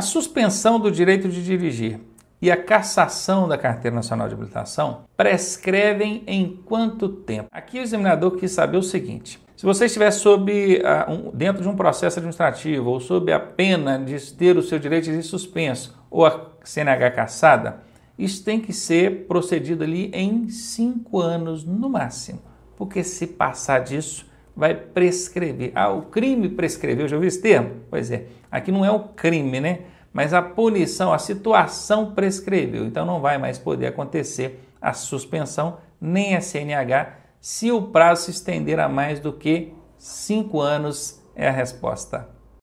A suspensão do direito de dirigir e a cassação da Carteira Nacional de Habilitação prescrevem em quanto tempo? Aqui o examinador quis saber o seguinte: se você estiver sob a, ah, um, dentro de um processo administrativo ou sob a pena de ter o seu direito de suspenso ou a CNH cassada, isso tem que ser procedido ali em cinco anos no máximo, porque se passar disso, vai prescrever. Ah, o crime prescreveu, já ouviu esse termo? Pois é, aqui não é o crime, né? Mas a punição, a situação prescreveu. Então não vai mais poder acontecer a suspensão nem a CNH se o prazo se estender a mais do que cinco anos, é a resposta.